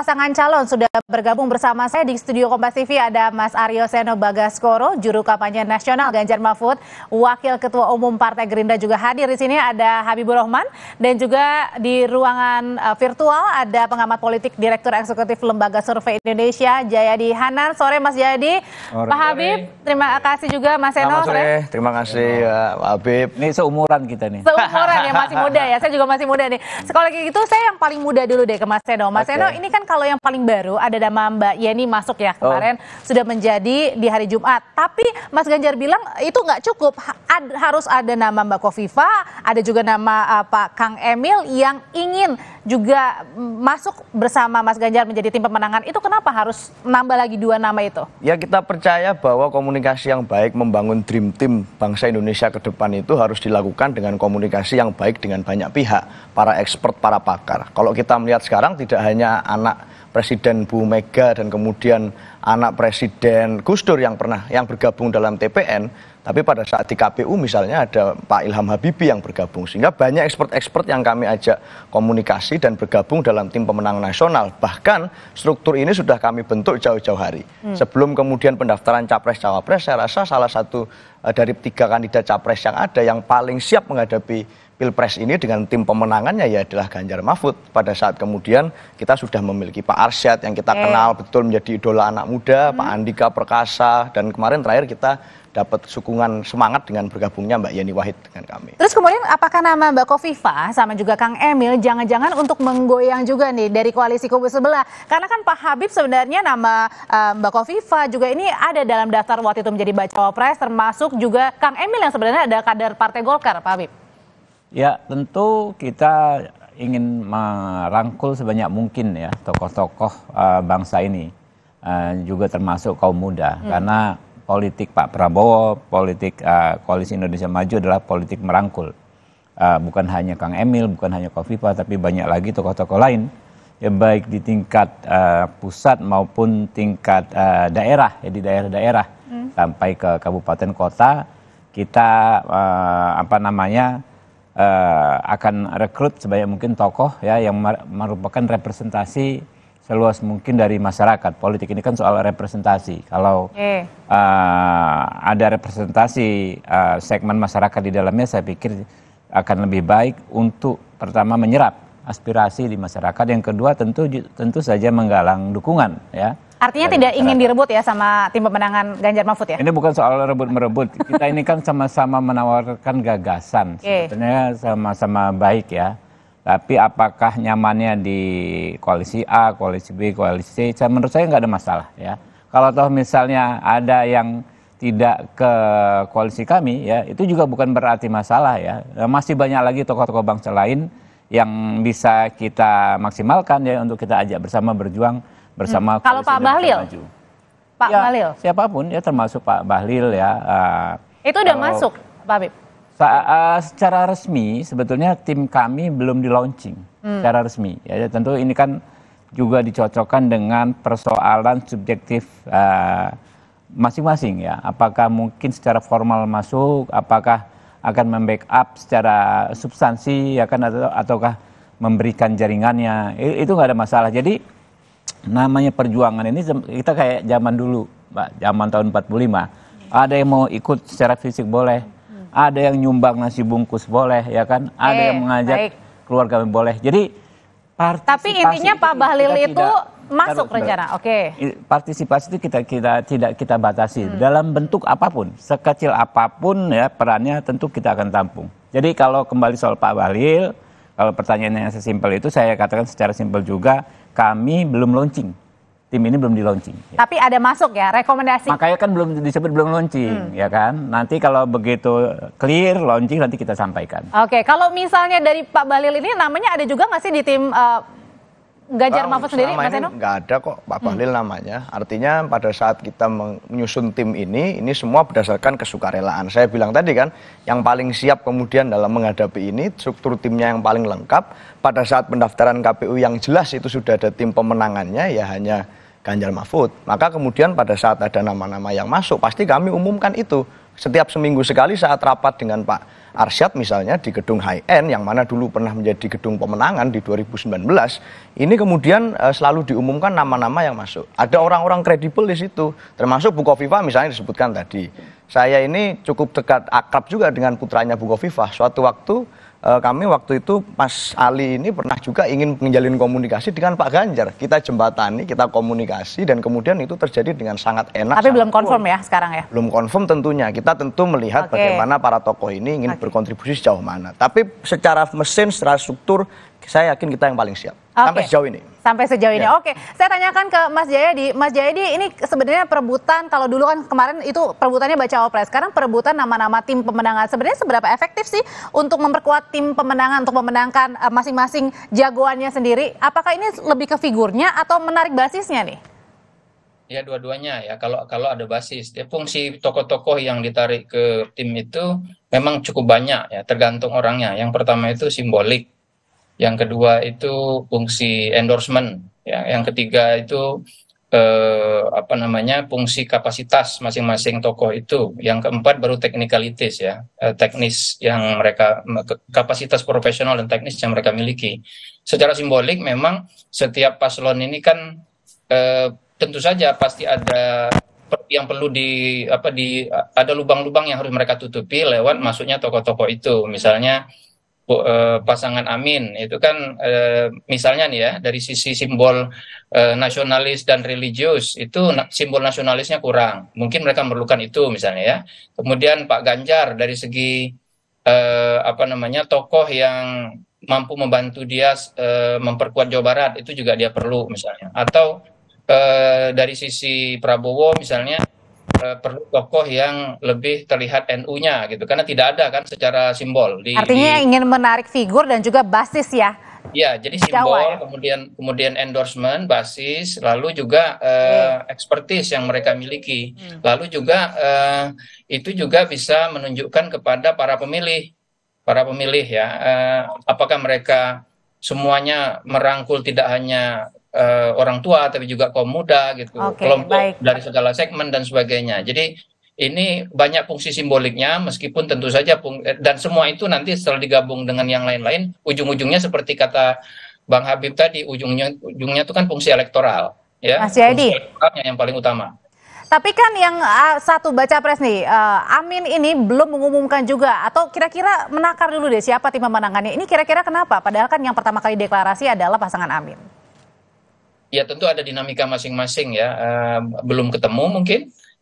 pasangan calon sudah bergabung bersama saya di studio Kompas TV ada Mas Aryo Seno Bagaskoro, juru kampanye nasional Ganjar Mahfud, Wakil Ketua Umum Partai Gerindra juga hadir di sini ada Habibur Rahman dan juga di ruangan eh, virtual ada pengamat politik Direktur Eksekutif Lembaga Survei Indonesia Jayadi Hanan. Sore Mas Jayadi, Pak Habib, terima kasih juga Mas Seno. Selamat sore, terima kasih ya, Pak Habib. Ini seumuran kita nih. Seumuran ya masih muda ya, saya juga masih muda nih. Sekolah itu saya yang paling muda dulu deh ke Mas Seno. Mas okay. Seno ini kan kalau yang paling baru ada nama Mbak Yeni masuk ya oh. kemarin oh. sudah menjadi di hari Jumat. Tapi Mas Ganjar bilang itu nggak cukup, Ad, harus ada nama Mbak Kofifa, ada juga nama uh, Pak Kang Emil yang ingin juga masuk bersama Mas Ganjar menjadi tim pemenangan. Itu kenapa harus nambah lagi dua nama itu? Ya kita percaya bahwa komunikasi yang baik membangun dream team bangsa Indonesia ke depan itu harus dilakukan dengan komunikasi yang baik dengan banyak pihak, para expert, para pakar. Kalau kita melihat sekarang tidak hanya anak Presiden Bu Mega dan kemudian anak Presiden Gus Dur yang pernah yang bergabung dalam TPN, tapi pada saat di KPU misalnya ada Pak Ilham Habibie yang bergabung. Sehingga banyak expert-expert yang kami ajak komunikasi dan bergabung dalam tim pemenang nasional. Bahkan struktur ini sudah kami bentuk jauh-jauh hari. Hmm. Sebelum kemudian pendaftaran capres-cawapres, saya rasa salah satu eh, dari tiga kandidat capres yang ada yang paling siap menghadapi Pilpres ini dengan tim pemenangannya ya adalah Ganjar Mahfud. Pada saat kemudian kita sudah memiliki Pak Arsyad yang kita kenal betul menjadi idola anak muda, hmm. Pak Andika Perkasa dan kemarin terakhir kita dapat sukungan semangat dengan bergabungnya Mbak Yeni Wahid dengan kami. Terus kemudian apakah nama Mbak Kofifa sama juga Kang Emil jangan-jangan untuk menggoyang juga nih dari koalisi kubu sebelah? Karena kan Pak Habib sebenarnya nama eh, Mbak Kofifa juga ini ada dalam daftar waktu itu menjadi bacawa pres termasuk juga Kang Emil yang sebenarnya ada kader Partai Golkar Pak Habib ya tentu kita ingin merangkul sebanyak mungkin ya tokoh-tokoh uh, bangsa ini uh, juga termasuk kaum muda hmm. karena politik Pak Prabowo politik uh, koalisi Indonesia Maju adalah politik merangkul uh, bukan hanya Kang Emil bukan hanya Kofifa tapi banyak lagi tokoh-tokoh lain ya baik di tingkat uh, pusat maupun tingkat uh, daerah ya di daerah-daerah hmm. sampai ke kabupaten kota kita uh, apa namanya uh, akan rekrut sebanyak mungkin tokoh ya yang merupakan representasi seluas mungkin dari masyarakat. Politik ini kan soal representasi. Kalau uh, ada representasi uh, segmen masyarakat di dalamnya, saya pikir akan lebih baik untuk pertama menyerap aspirasi di masyarakat. Yang kedua tentu tentu saja menggalang dukungan ya Artinya dan tidak ingin direbut ya sama tim pemenangan Ganjar Mahfud ya? Ini bukan soal rebut-merebut. Kita ini kan sama-sama menawarkan gagasan. Okay. Sebenarnya sama-sama baik ya. Tapi apakah nyamannya di koalisi A, koalisi B, koalisi C, saya menurut saya nggak ada masalah ya. Kalau toh misalnya ada yang tidak ke koalisi kami ya, itu juga bukan berarti masalah ya. Nah, masih banyak lagi tokoh-tokoh bangsa lain yang bisa kita maksimalkan ya untuk kita ajak bersama berjuang bersama hmm. kalau Pak Bahlil Pak ya, Bahlil siapapun ya termasuk Pak Bahlil ya uh, itu udah masuk Pak Habib uh, secara resmi sebetulnya tim kami belum di launching hmm. secara resmi ya tentu ini kan juga dicocokkan dengan persoalan subjektif masing eh, masing-masing ya apakah mungkin secara formal masuk apakah akan membackup secara substansi ya kan atau ataukah memberikan jaringannya itu nggak ada masalah jadi namanya perjuangan ini kita kayak zaman dulu, Pak, zaman tahun 45. Ada yang mau ikut secara fisik boleh. Ada yang nyumbang nasi bungkus boleh, ya kan? Ada eh, yang mengajak baik. keluarga boleh. Jadi Tapi intinya Pak Bahlil itu tidak, masuk Taruh, rencana. Oke. Okay. Partisipasi itu kita kita tidak kita batasi hmm. dalam bentuk apapun, sekecil apapun ya perannya tentu kita akan tampung. Jadi kalau kembali soal Pak Bahlil, kalau pertanyaannya sesimpel itu saya katakan secara simpel juga kami belum launching. Tim ini belum di launching. Ya. Tapi ada masuk ya rekomendasi. Makanya kan belum disebut belum launching, hmm. ya kan. Nanti kalau begitu clear launching nanti kita sampaikan. Oke, okay. kalau misalnya dari Pak Balil ini namanya ada juga masih di tim uh, Ganjar nah, Mahfud sendiri, Mas Eno? Nggak ada kok Pak hmm. Bahlil hmm. namanya. Artinya pada saat kita menyusun tim ini, ini semua berdasarkan kesukarelaan. Saya bilang tadi kan, yang paling siap kemudian dalam menghadapi ini, struktur timnya yang paling lengkap. Pada saat pendaftaran KPU yang jelas itu sudah ada tim pemenangannya, ya hanya Ganjar Mahfud. Maka kemudian pada saat ada nama-nama yang masuk, pasti kami umumkan itu. Setiap seminggu sekali saat rapat dengan Pak Arsyad misalnya di gedung high end yang mana dulu pernah menjadi gedung pemenangan di 2019 ini kemudian e, selalu diumumkan nama-nama yang masuk. Ada orang-orang kredibel di situ termasuk Bu Kofifa misalnya disebutkan tadi. Saya ini cukup dekat akrab juga dengan putranya Bu Kofifa. Suatu waktu Eh, kami waktu itu Mas Ali ini pernah juga ingin menjalin komunikasi dengan Pak Ganjar. Kita jembatani, kita komunikasi dan kemudian itu terjadi dengan sangat enak. Tapi belum confirm ya sekarang ya? Belum confirm tentunya. Kita tentu melihat okay. bagaimana para tokoh ini ingin okay. berkontribusi sejauh mana. Tapi secara mesin, secara struktur, saya yakin kita yang paling siap okay. sampai sejauh ini sampai sejauh ini. Ya. Oke, saya tanyakan ke Mas Jayadi. Mas Jayadi, ini sebenarnya perebutan kalau dulu kan kemarin itu perebutannya baca opres, sekarang perebutan nama-nama tim pemenangan. Sebenarnya seberapa efektif sih untuk memperkuat tim pemenangan untuk memenangkan eh, masing-masing jagoannya sendiri? Apakah ini lebih ke figurnya atau menarik basisnya nih? Ya dua-duanya ya kalau kalau ada basis. Ya, fungsi tokoh-tokoh yang ditarik ke tim itu memang cukup banyak ya tergantung orangnya. Yang pertama itu simbolik yang kedua itu fungsi endorsement, ya. yang ketiga itu eh, apa namanya fungsi kapasitas masing-masing tokoh itu, yang keempat baru technicalities ya, eh, teknis yang mereka kapasitas profesional dan teknis yang mereka miliki. Secara simbolik memang setiap paslon ini kan eh, tentu saja pasti ada yang perlu di apa di ada lubang-lubang yang harus mereka tutupi lewat masuknya tokoh-tokoh itu, misalnya Eh, pasangan Amin itu kan uh, misalnya nih ya dari sisi simbol uh, nasionalis dan religius itu na simbol nasionalisnya kurang mungkin mereka memerlukan itu misalnya ya kemudian Pak Ganjar dari segi uh, apa namanya tokoh yang mampu membantu dia uh, memperkuat Jawa Barat itu juga dia perlu misalnya atau uh, dari sisi Prabowo misalnya Eh, perlu tokoh yang lebih terlihat NU-nya gitu karena tidak ada kan secara simbol di Artinya di, ingin menarik figur dan juga basis ya. Iya, jadi simbol Jawa, ya? kemudian kemudian endorsement, basis, lalu juga uh, expertise yang mereka miliki. Hmm. Lalu juga uh, itu juga bisa menunjukkan kepada para pemilih para pemilih ya uh, apakah mereka semuanya merangkul tidak hanya Eh, orang tua tapi juga kaum muda gitu kelompok dari segala segmen dan sebagainya hmm. jadi ini banyak fungsi simboliknya meskipun tentu saja eh, dan semua itu nanti setelah digabung dengan yang lain-lain ujung-ujungnya seperti kata Bang Habib tadi ujungnya ujungnya itu kan fungsi elektoral ya Mas Yadi, elektoralnya yang paling utama tapi kan yang uh, satu baca pres nih, uh, Amin ini belum mengumumkan juga atau kira-kira menakar dulu deh siapa tim pemenangannya. Ini kira-kira kenapa? Padahal kan yang pertama kali deklarasi adalah pasangan Amin ya tentu ada dinamika masing-masing ya belum ketemu mungkin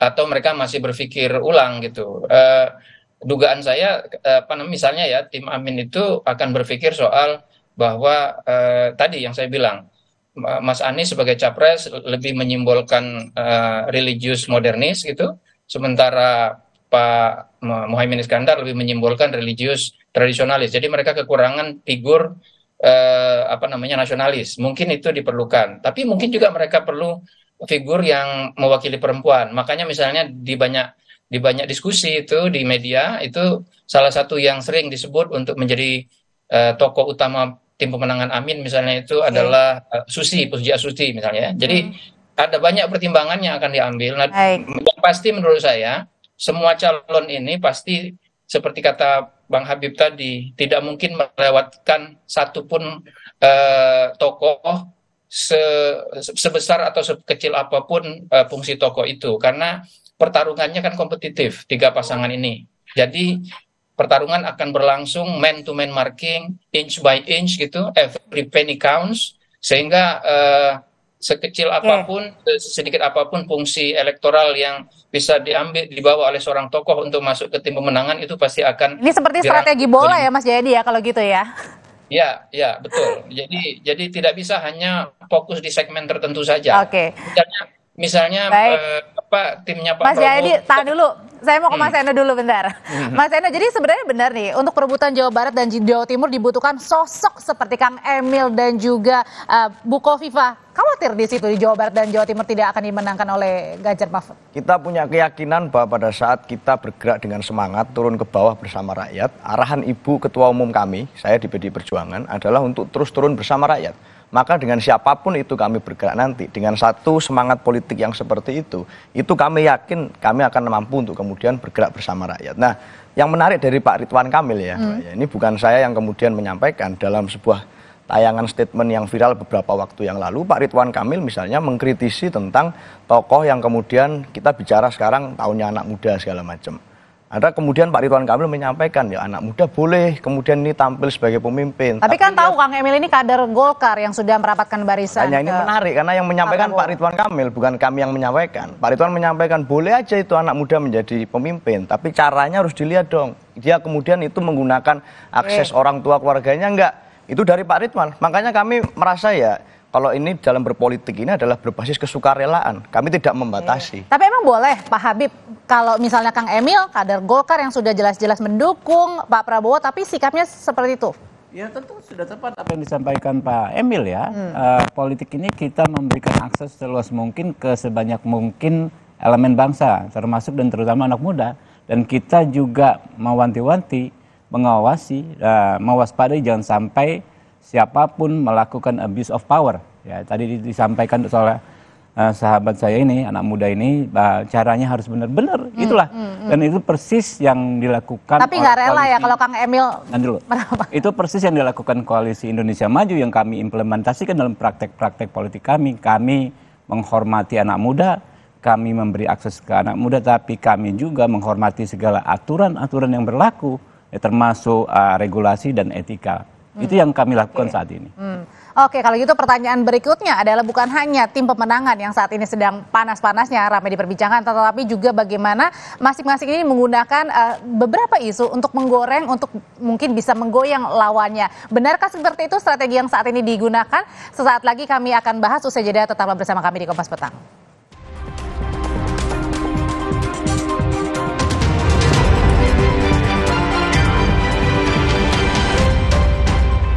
atau mereka masih berpikir ulang gitu eh, dugaan saya apa namanya misalnya ya tim Amin itu akan berpikir soal bahwa uh, tadi yang saya bilang Mas Anies sebagai capres lebih menyimbolkan uh, religius modernis gitu sementara Pak Muhammad Iskandar lebih menyimbolkan religius tradisionalis jadi mereka kekurangan figur eh, apa namanya nasionalis. Mungkin itu diperlukan. Tapi mungkin juga mereka perlu figur yang mewakili perempuan. Makanya misalnya di banyak di banyak diskusi itu di media itu salah satu yang sering disebut untuk menjadi eh, tokoh utama tim pemenangan Amin misalnya itu okay. Hmm. adalah uh, Susi Pusji Asuti misalnya. Ya. Jadi hmm. ada banyak pertimbangan yang akan diambil. Nah, pasti menurut saya semua calon ini pasti seperti kata Bang Habib tadi, tidak mungkin melewatkan satupun eh, tokoh se sebesar atau sekecil apapun eh, fungsi tokoh itu. Karena pertarungannya kan kompetitif, tiga pasangan ini. Jadi pertarungan akan berlangsung man to man marking, inch by inch gitu, every penny counts, sehingga eh, sekecil hmm. apapun yeah. sedikit apapun fungsi elektoral yang bisa diambil dibawa oleh seorang tokoh untuk masuk ke tim pemenangan itu pasti akan ini seperti strategi bola ya Mas Jayadi ya kalau gitu ya ya ya betul jadi jadi tidak bisa hanya fokus di segmen tertentu saja oke okay. misalnya misalnya Eh, apa timnya Pak Mas Prabowo Jayadi tahan dulu saya mau ke hmm. Mas hmm. Eno dulu bentar. Hmm. Mas Eno, jadi sebenarnya benar nih, untuk perebutan Jawa Barat dan Jawa Timur dibutuhkan sosok seperti Kang Emil dan juga uh, eh, Bukoviva khawatir di situ di Jawa Barat dan Jawa Timur tidak akan dimenangkan oleh Ganjar Mahfud? Kita punya keyakinan bahwa pada saat kita bergerak dengan semangat turun ke bawah bersama rakyat, arahan Ibu Ketua Umum kami, saya di PD Perjuangan adalah untuk terus turun bersama rakyat. Maka dengan siapapun itu kami bergerak nanti dengan satu semangat politik yang seperti itu, itu kami yakin kami akan mampu untuk kemudian bergerak bersama rakyat. Nah, yang menarik dari Pak Ridwan Kamil ya, hmm. Ya, ini bukan saya yang kemudian menyampaikan dalam sebuah tayangan statement yang viral beberapa waktu yang lalu Pak Ridwan Kamil misalnya mengkritisi tentang tokoh yang kemudian kita bicara sekarang tahunnya anak muda segala macam. Ada kemudian Pak Ridwan Kamil menyampaikan ya anak muda boleh kemudian ini tampil sebagai pemimpin. Tapi, kan Tapi kan ya, tahu Kang Emil ini kader Golkar yang sudah merapatkan barisan. Hanya ini menarik karena yang menyampaikan Pak Ridwan Kamil bukan kami yang menyampaikan. Pak Ridwan menyampaikan boleh aja itu anak muda menjadi pemimpin. Tapi caranya harus dilihat dong. Dia kemudian itu menggunakan akses Oke. orang tua keluarganya enggak itu dari Pak Ridwan. Makanya kami merasa ya kalau ini dalam berpolitik ini adalah berbasis kesukarelaan. Kami tidak membatasi. Iya. Tapi emang boleh Pak Habib kalau misalnya Kang Emil kader Golkar yang sudah jelas-jelas mendukung Pak Prabowo tapi sikapnya seperti itu. Ya tentu sudah tepat apa yang disampaikan Pak Emil ya. Hmm. E, politik ini kita memberikan akses seluas mungkin ke sebanyak mungkin elemen bangsa termasuk dan terutama anak muda dan kita juga mewanti-wanti mengawasi, uh, mewaspadai jangan sampai siapapun melakukan abuse of power. Ya, tadi disampaikan oleh uh, sahabat saya ini, anak muda ini, uh, caranya harus benar-benar. Hmm, Itulah. Hmm, hmm. Dan itu persis yang dilakukan. Tapi nggak rela ya kalau Kang Emil. Nanti dulu. Itu persis yang dilakukan koalisi Indonesia Maju yang kami implementasikan dalam praktek-praktek politik kami. Kami menghormati anak muda, kami memberi akses ke anak muda, tapi kami juga menghormati segala aturan-aturan yang berlaku Ya, termasuk uh, regulasi dan etika. Hmm. Itu yang kami lakukan okay. saat ini. Hmm. Oke, kalau gitu pertanyaan berikutnya adalah bukan hanya tim pemenangan yang saat ini sedang panas-panasnya ramai diperbincangkan, tetapi juga bagaimana masing-masing ini menggunakan uh, beberapa isu untuk menggoreng, untuk mungkin bisa menggoyang lawannya. Benarkah seperti itu strategi yang saat ini digunakan? Sesaat lagi kami akan bahas usai jeda tetaplah bersama kami di Kompas Petang.